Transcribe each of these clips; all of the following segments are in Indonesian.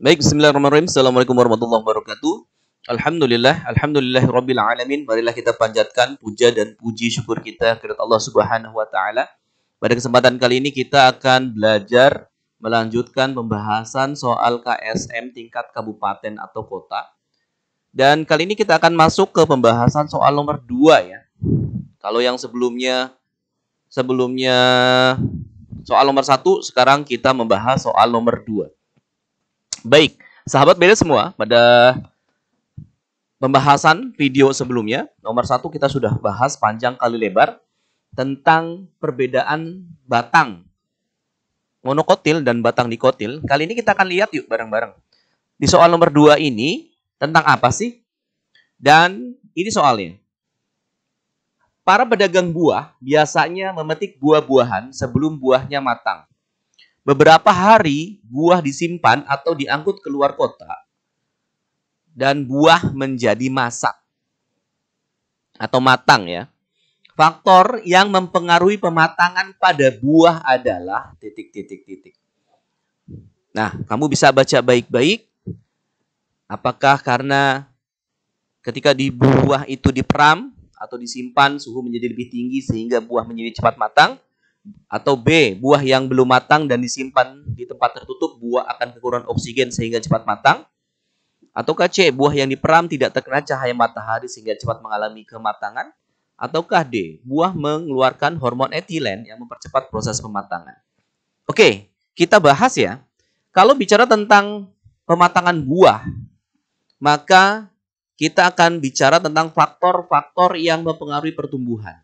Baik, bismillahirrahmanirrahim. Assalamualaikum warahmatullahi wabarakatuh. Alhamdulillah, alhamdulillah rabbil alamin. Marilah kita panjatkan puja dan puji syukur kita kepada Allah Subhanahu wa taala. Pada kesempatan kali ini kita akan belajar melanjutkan pembahasan soal KSM tingkat kabupaten atau kota. Dan kali ini kita akan masuk ke pembahasan soal nomor 2 ya. Kalau yang sebelumnya sebelumnya soal nomor 1, sekarang kita membahas soal nomor 2. Baik, sahabat beda semua pada pembahasan video sebelumnya. Nomor satu kita sudah bahas panjang kali lebar tentang perbedaan batang monokotil dan batang dikotil. Kali ini kita akan lihat yuk bareng-bareng. Di soal nomor dua ini tentang apa sih? Dan ini soalnya. Para pedagang buah biasanya memetik buah-buahan sebelum buahnya matang beberapa hari buah disimpan atau diangkut keluar kota dan buah menjadi masak atau matang ya. Faktor yang mempengaruhi pematangan pada buah adalah titik-titik-titik. Nah, kamu bisa baca baik-baik. Apakah karena ketika di buah itu diperam atau disimpan suhu menjadi lebih tinggi sehingga buah menjadi cepat matang? atau B, buah yang belum matang dan disimpan di tempat tertutup, buah akan kekurangan oksigen sehingga cepat matang. Ataukah C, buah yang diperam tidak terkena cahaya matahari sehingga cepat mengalami kematangan. Ataukah D, buah mengeluarkan hormon etilen yang mempercepat proses pematangan. Oke, kita bahas ya. Kalau bicara tentang pematangan buah, maka kita akan bicara tentang faktor-faktor yang mempengaruhi pertumbuhan.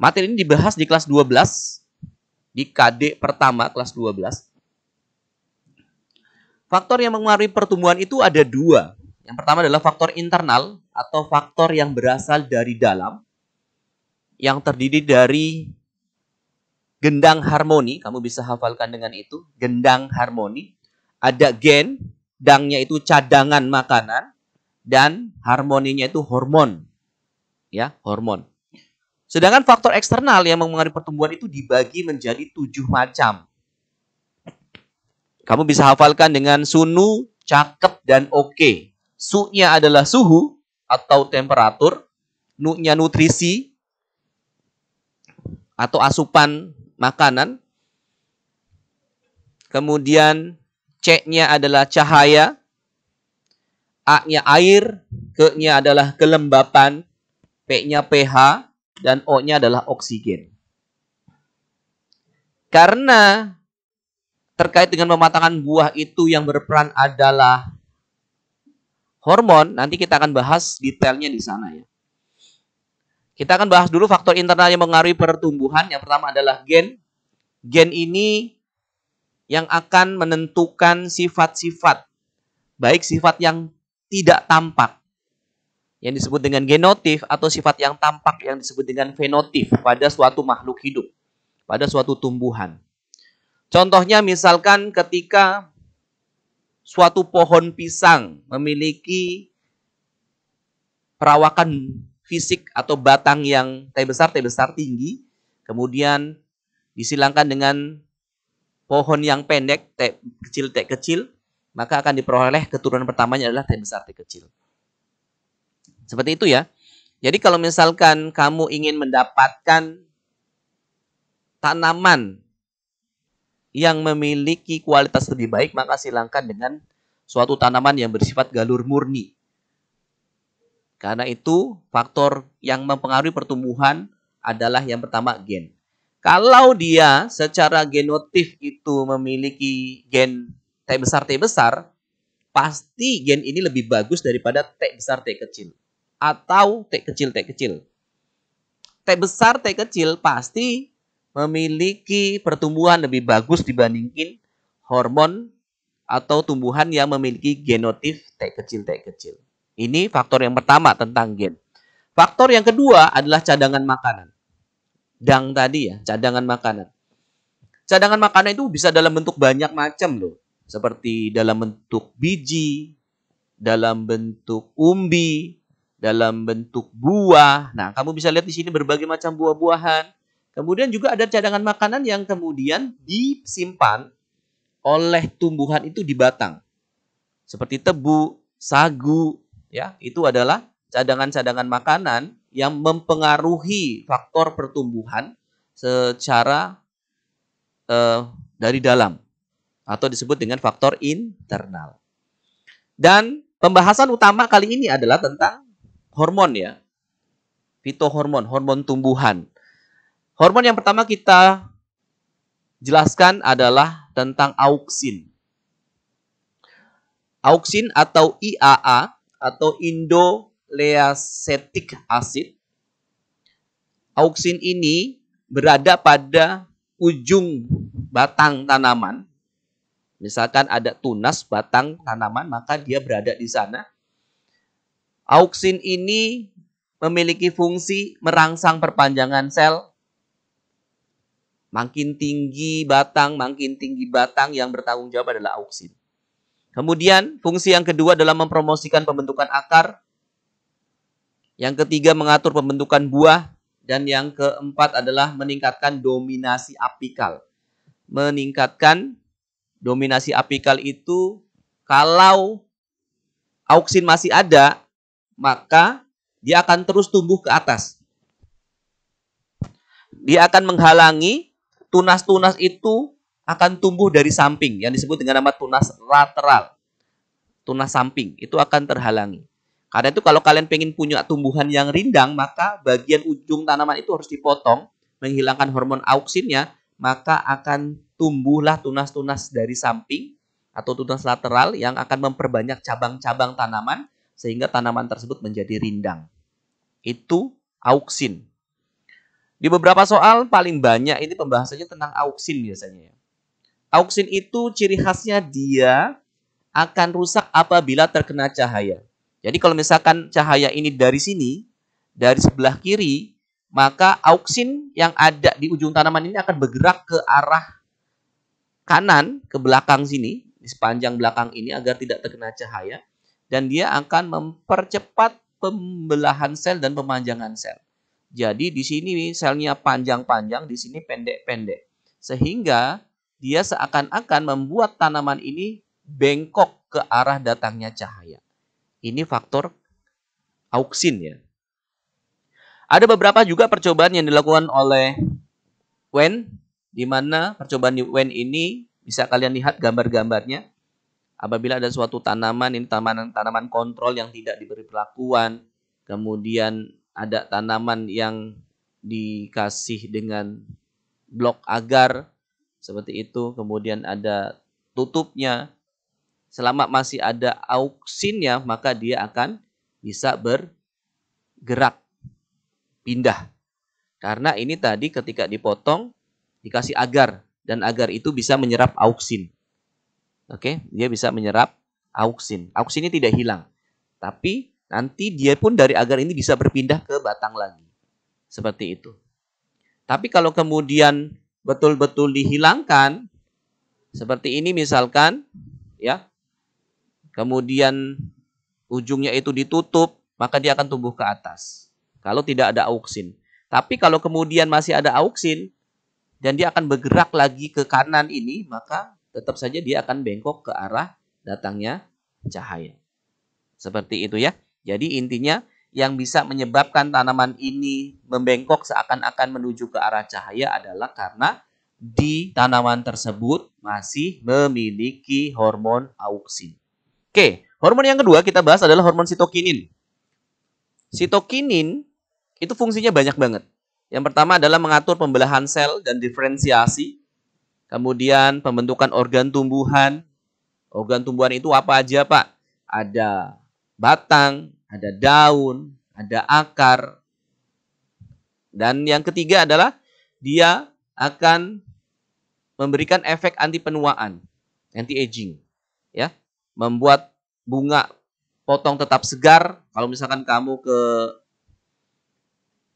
Materi ini dibahas di kelas 12 di KD pertama kelas 12. Faktor yang mengaruhi pertumbuhan itu ada dua. Yang pertama adalah faktor internal atau faktor yang berasal dari dalam yang terdiri dari gendang harmoni, kamu bisa hafalkan dengan itu, gendang harmoni. Ada gen, dangnya itu cadangan makanan, dan harmoninya itu hormon. Ya, hormon. Sedangkan faktor eksternal yang mempengaruhi pertumbuhan itu dibagi menjadi tujuh macam. Kamu bisa hafalkan dengan sunu, cakep, dan oke. Okay. Su-nya adalah suhu atau temperatur. Nu-nya nutrisi atau asupan makanan. Kemudian C-nya adalah cahaya. A-nya air. Ke-nya adalah kelembapan. P-nya pH dan O-nya adalah oksigen. Karena terkait dengan pematangan buah itu yang berperan adalah hormon, nanti kita akan bahas detailnya di sana ya. Kita akan bahas dulu faktor internal yang mengaruhi pertumbuhan. Yang pertama adalah gen. Gen ini yang akan menentukan sifat-sifat, baik sifat yang tidak tampak yang disebut dengan genotif atau sifat yang tampak yang disebut dengan fenotif pada suatu makhluk hidup, pada suatu tumbuhan. Contohnya misalkan ketika suatu pohon pisang memiliki perawakan fisik atau batang yang tai besar, tai besar tinggi, kemudian disilangkan dengan pohon yang pendek, tai kecil, tai kecil, maka akan diperoleh keturunan pertamanya adalah tai besar, tai kecil. Seperti itu ya. Jadi kalau misalkan kamu ingin mendapatkan tanaman yang memiliki kualitas lebih baik, maka silangkan dengan suatu tanaman yang bersifat galur murni. Karena itu faktor yang mempengaruhi pertumbuhan adalah yang pertama gen. Kalau dia secara genotif itu memiliki gen T besar T besar, pasti gen ini lebih bagus daripada T besar T kecil atau T kecil T kecil. T besar T kecil pasti memiliki pertumbuhan lebih bagus dibandingkan hormon atau tumbuhan yang memiliki genotif T kecil T kecil. Ini faktor yang pertama tentang gen. Faktor yang kedua adalah cadangan makanan. Dang tadi ya, cadangan makanan. Cadangan makanan itu bisa dalam bentuk banyak macam loh. Seperti dalam bentuk biji, dalam bentuk umbi, dalam bentuk buah. Nah, kamu bisa lihat di sini berbagai macam buah-buahan. Kemudian juga ada cadangan makanan yang kemudian disimpan oleh tumbuhan itu di batang. Seperti tebu, sagu, ya, itu adalah cadangan-cadangan makanan yang mempengaruhi faktor pertumbuhan secara eh, dari dalam atau disebut dengan faktor internal. Dan pembahasan utama kali ini adalah tentang hormon ya. Fitohormon, hormon tumbuhan. Hormon yang pertama kita jelaskan adalah tentang auksin. Auksin atau IAA atau indoleacetic acid. Auksin ini berada pada ujung batang tanaman. Misalkan ada tunas batang tanaman, maka dia berada di sana. Auksin ini memiliki fungsi merangsang perpanjangan sel. Makin tinggi batang, makin tinggi batang yang bertanggung jawab adalah auksin. Kemudian fungsi yang kedua adalah mempromosikan pembentukan akar. Yang ketiga mengatur pembentukan buah. Dan yang keempat adalah meningkatkan dominasi apikal. Meningkatkan dominasi apikal itu kalau auksin masih ada, maka dia akan terus tumbuh ke atas. Dia akan menghalangi tunas-tunas itu akan tumbuh dari samping yang disebut dengan nama tunas lateral. Tunas samping itu akan terhalangi. Karena itu kalau kalian pengen punya tumbuhan yang rindang, maka bagian ujung tanaman itu harus dipotong, menghilangkan hormon auksinnya, maka akan tumbuhlah tunas-tunas dari samping atau tunas lateral yang akan memperbanyak cabang-cabang tanaman sehingga tanaman tersebut menjadi rindang. Itu auksin. Di beberapa soal paling banyak ini pembahasannya tentang auksin biasanya ya. Auksin itu ciri khasnya dia akan rusak apabila terkena cahaya. Jadi kalau misalkan cahaya ini dari sini, dari sebelah kiri, maka auksin yang ada di ujung tanaman ini akan bergerak ke arah kanan, ke belakang sini, di sepanjang belakang ini agar tidak terkena cahaya dan dia akan mempercepat pembelahan sel dan pemanjangan sel. Jadi di sini selnya panjang-panjang, di sini pendek-pendek. Sehingga dia seakan-akan membuat tanaman ini bengkok ke arah datangnya cahaya. Ini faktor auksin ya. Ada beberapa juga percobaan yang dilakukan oleh Wen, di mana percobaan Wen ini bisa kalian lihat gambar-gambarnya apabila ada suatu tanaman ini tanaman tanaman kontrol yang tidak diberi perlakuan kemudian ada tanaman yang dikasih dengan blok agar seperti itu kemudian ada tutupnya selama masih ada auksinnya maka dia akan bisa bergerak pindah karena ini tadi ketika dipotong dikasih agar dan agar itu bisa menyerap auksin Oke, okay? dia bisa menyerap auksin. Auksinnya tidak hilang, tapi nanti dia pun dari agar ini bisa berpindah ke batang lagi. Seperti itu. Tapi kalau kemudian betul-betul dihilangkan, seperti ini misalkan, ya, kemudian ujungnya itu ditutup, maka dia akan tumbuh ke atas. Kalau tidak ada auksin. Tapi kalau kemudian masih ada auksin, dan dia akan bergerak lagi ke kanan ini, maka tetap saja dia akan bengkok ke arah datangnya cahaya. Seperti itu ya. Jadi intinya yang bisa menyebabkan tanaman ini membengkok seakan-akan menuju ke arah cahaya adalah karena di tanaman tersebut masih memiliki hormon auksin. Oke, hormon yang kedua kita bahas adalah hormon sitokinin. Sitokinin itu fungsinya banyak banget. Yang pertama adalah mengatur pembelahan sel dan diferensiasi. Kemudian pembentukan organ tumbuhan. Organ tumbuhan itu apa aja, Pak? Ada batang, ada daun, ada akar. Dan yang ketiga adalah dia akan memberikan efek anti penuaan, anti aging, ya. Membuat bunga potong tetap segar. Kalau misalkan kamu ke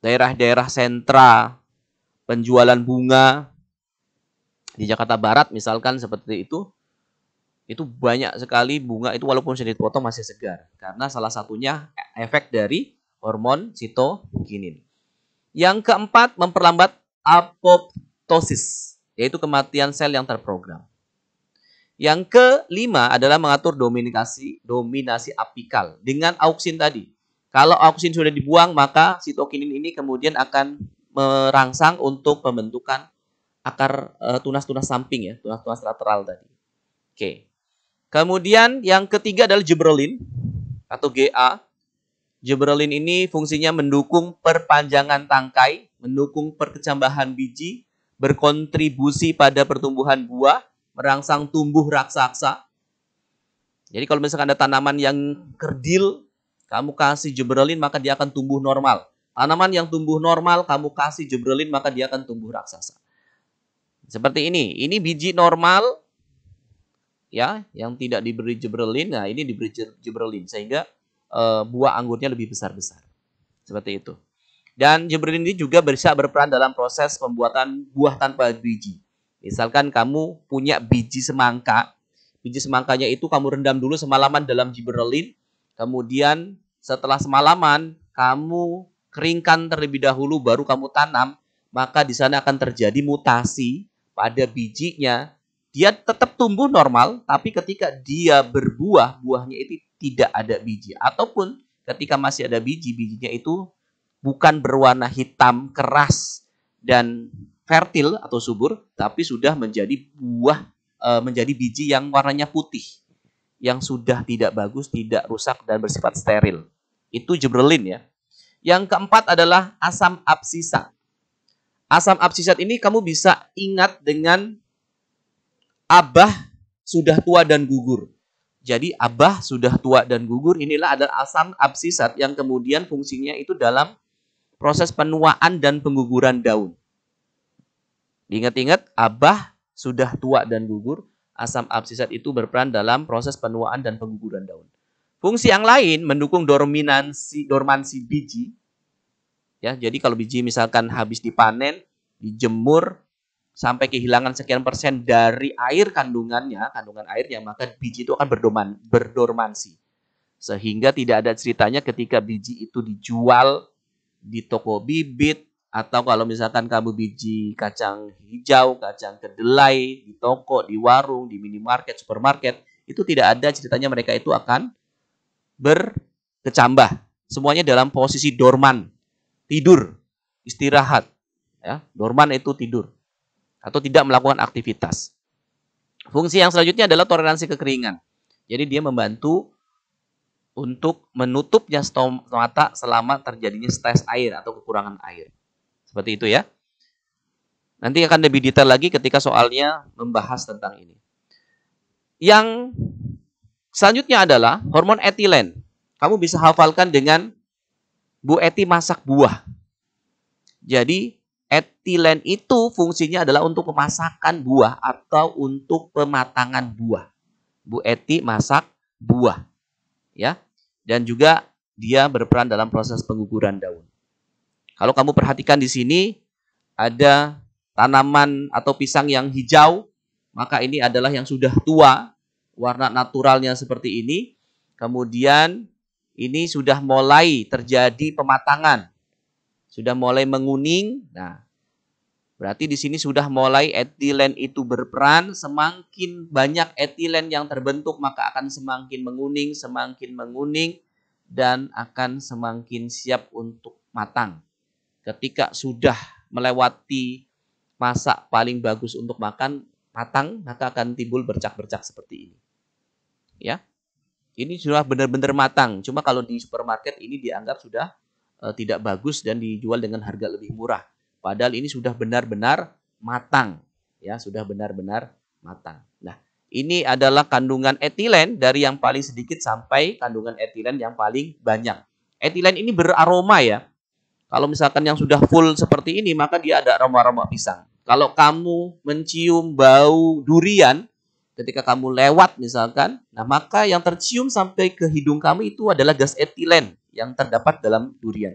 daerah-daerah sentra penjualan bunga di Jakarta Barat misalkan seperti itu itu banyak sekali bunga itu walaupun sudah dipotong masih segar karena salah satunya efek dari hormon sitokinin. Yang keempat memperlambat apoptosis yaitu kematian sel yang terprogram. Yang kelima adalah mengatur dominasi dominasi apikal dengan auksin tadi. Kalau auksin sudah dibuang maka sitokinin ini kemudian akan merangsang untuk pembentukan akar eh, tunas-tunas samping ya, tunas-tunas lateral tadi. Oke. Kemudian yang ketiga adalah jebrelin atau GA. Jebrelin ini fungsinya mendukung perpanjangan tangkai, mendukung perkecambahan biji, berkontribusi pada pertumbuhan buah, merangsang tumbuh raksasa. Jadi kalau misalkan ada tanaman yang kerdil, kamu kasih jebrelin maka dia akan tumbuh normal. Tanaman yang tumbuh normal, kamu kasih jebrelin maka dia akan tumbuh raksasa. Seperti ini, ini biji normal ya, yang tidak diberi jebrelin. Nah, ini diberi jebrelin sehingga e, buah anggurnya lebih besar-besar. Seperti itu. Dan jebrelin ini juga bisa berperan dalam proses pembuatan buah tanpa biji. Misalkan kamu punya biji semangka, biji semangkanya itu kamu rendam dulu semalaman dalam jebrelin, kemudian setelah semalaman kamu keringkan terlebih dahulu baru kamu tanam, maka di sana akan terjadi mutasi pada bijinya, dia tetap tumbuh normal, tapi ketika dia berbuah, buahnya itu tidak ada biji. Ataupun ketika masih ada biji, bijinya itu bukan berwarna hitam keras dan fertil atau subur, tapi sudah menjadi buah, e, menjadi biji yang warnanya putih, yang sudah tidak bagus, tidak rusak, dan bersifat steril. Itu jebrelin ya. Yang keempat adalah asam absisa. Asam absisat ini kamu bisa ingat dengan abah sudah tua dan gugur. Jadi abah sudah tua dan gugur inilah adalah asam absisat yang kemudian fungsinya itu dalam proses penuaan dan pengguguran daun. ingat ingat abah sudah tua dan gugur, asam absisat itu berperan dalam proses penuaan dan pengguguran daun. Fungsi yang lain mendukung dorminansi dormansi biji ya jadi kalau biji misalkan habis dipanen dijemur sampai kehilangan sekian persen dari air kandungannya kandungan airnya maka biji itu akan berdoman berdormansi sehingga tidak ada ceritanya ketika biji itu dijual di toko bibit atau kalau misalkan kamu biji kacang hijau kacang kedelai di toko di warung di minimarket supermarket itu tidak ada ceritanya mereka itu akan berkecambah semuanya dalam posisi dorman tidur, istirahat. Ya, dorman itu tidur atau tidak melakukan aktivitas. Fungsi yang selanjutnya adalah toleransi kekeringan. Jadi dia membantu untuk menutupnya stomata selama terjadinya stres air atau kekurangan air. Seperti itu ya. Nanti akan lebih detail lagi ketika soalnya membahas tentang ini. Yang selanjutnya adalah hormon etilen. Kamu bisa hafalkan dengan Bu Eti masak buah. Jadi etilen itu fungsinya adalah untuk pemasakan buah atau untuk pematangan buah. Bu Eti masak buah. Ya. Dan juga dia berperan dalam proses pengukuran daun. Kalau kamu perhatikan di sini ada tanaman atau pisang yang hijau, maka ini adalah yang sudah tua, warna naturalnya seperti ini. Kemudian ini sudah mulai terjadi pematangan. Sudah mulai menguning. Nah, berarti di sini sudah mulai etilen itu berperan. Semakin banyak etilen yang terbentuk, maka akan semakin menguning, semakin menguning, dan akan semakin siap untuk matang. Ketika sudah melewati masa paling bagus untuk makan, matang, maka akan timbul bercak-bercak seperti ini. Ya. Ini sudah benar-benar matang. Cuma kalau di supermarket ini dianggap sudah e, tidak bagus dan dijual dengan harga lebih murah. Padahal ini sudah benar-benar matang, ya sudah benar-benar matang. Nah, ini adalah kandungan etilen dari yang paling sedikit sampai kandungan etilen yang paling banyak. Etilen ini beraroma ya. Kalau misalkan yang sudah full seperti ini, maka dia ada aroma-aroma pisang. Kalau kamu mencium bau durian, ketika kamu lewat misalkan, nah maka yang tercium sampai ke hidung kamu itu adalah gas etilen yang terdapat dalam durian.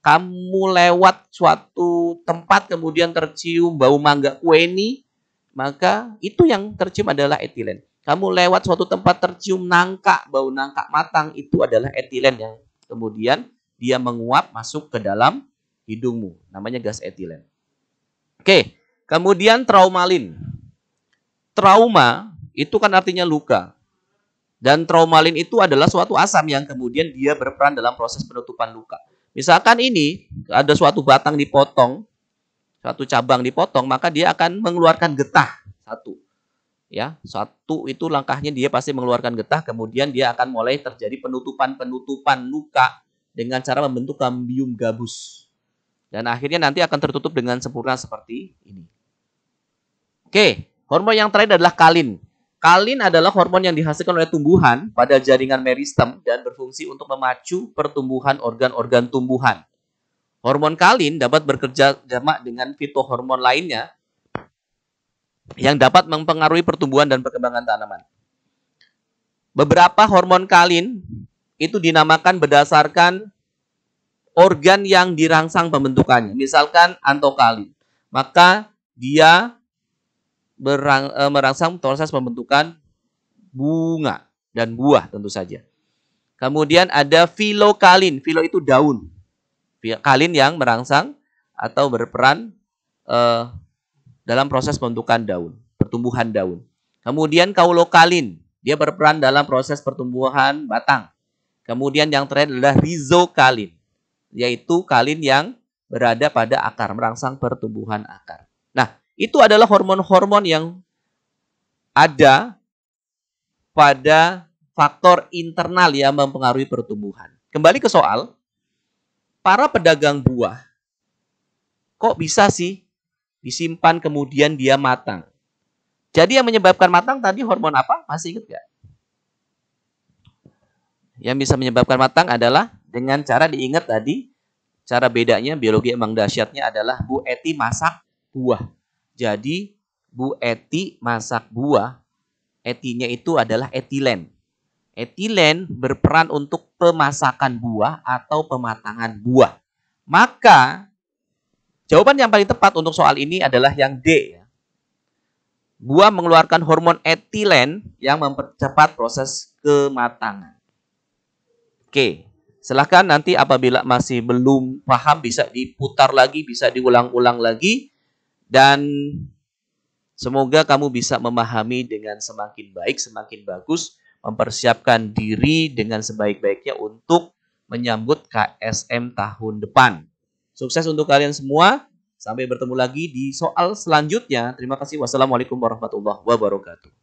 Kamu lewat suatu tempat kemudian tercium bau mangga kue ini, maka itu yang tercium adalah etilen. Kamu lewat suatu tempat tercium nangka, bau nangka matang itu adalah etilen yang kemudian dia menguap masuk ke dalam hidungmu. Namanya gas etilen. Oke, kemudian traumalin. Trauma itu kan artinya luka. Dan traumalin itu adalah suatu asam yang kemudian dia berperan dalam proses penutupan luka. Misalkan ini ada suatu batang dipotong, suatu cabang dipotong, maka dia akan mengeluarkan getah satu. Ya, satu itu langkahnya dia pasti mengeluarkan getah, kemudian dia akan mulai terjadi penutupan-penutupan luka dengan cara membentuk kambium gabus. Dan akhirnya nanti akan tertutup dengan sempurna seperti ini. Oke, hormon yang terakhir adalah kalin. Kalin adalah hormon yang dihasilkan oleh tumbuhan pada jaringan meristem dan berfungsi untuk memacu pertumbuhan organ-organ tumbuhan. Hormon kalin dapat bekerja sama dengan fitohormon lainnya yang dapat mempengaruhi pertumbuhan dan perkembangan tanaman. Beberapa hormon kalin itu dinamakan berdasarkan organ yang dirangsang pembentukannya. Misalkan antokalin. Maka dia berang, e, merangsang proses pembentukan bunga dan buah tentu saja. Kemudian ada filokalin. Filo itu daun. Kalin yang merangsang atau berperan e, dalam proses pembentukan daun, pertumbuhan daun. Kemudian kaulokalin. Dia berperan dalam proses pertumbuhan batang. Kemudian yang terakhir adalah rizokalin, yaitu kalin yang berada pada akar, merangsang pertumbuhan akar. Nah, itu adalah hormon-hormon yang ada pada faktor internal yang mempengaruhi pertumbuhan. Kembali ke soal, para pedagang buah, kok bisa sih disimpan kemudian dia matang? Jadi yang menyebabkan matang tadi hormon apa? Masih ingat gak? Yang bisa menyebabkan matang adalah dengan cara diingat tadi, cara bedanya biologi emang dahsyatnya adalah Bu Eti masak buah. Jadi Bu Eti masak buah, etinya itu adalah etilen. Etilen berperan untuk pemasakan buah atau pematangan buah. Maka jawaban yang paling tepat untuk soal ini adalah yang D. Ya. Buah mengeluarkan hormon etilen yang mempercepat proses kematangan. Oke, silahkan nanti apabila masih belum paham bisa diputar lagi, bisa diulang-ulang lagi dan semoga kamu bisa memahami dengan semakin baik, semakin bagus, mempersiapkan diri dengan sebaik-baiknya untuk menyambut KSM tahun depan. Sukses untuk kalian semua. Sampai bertemu lagi di soal selanjutnya. Terima kasih. Wassalamualaikum warahmatullahi wabarakatuh.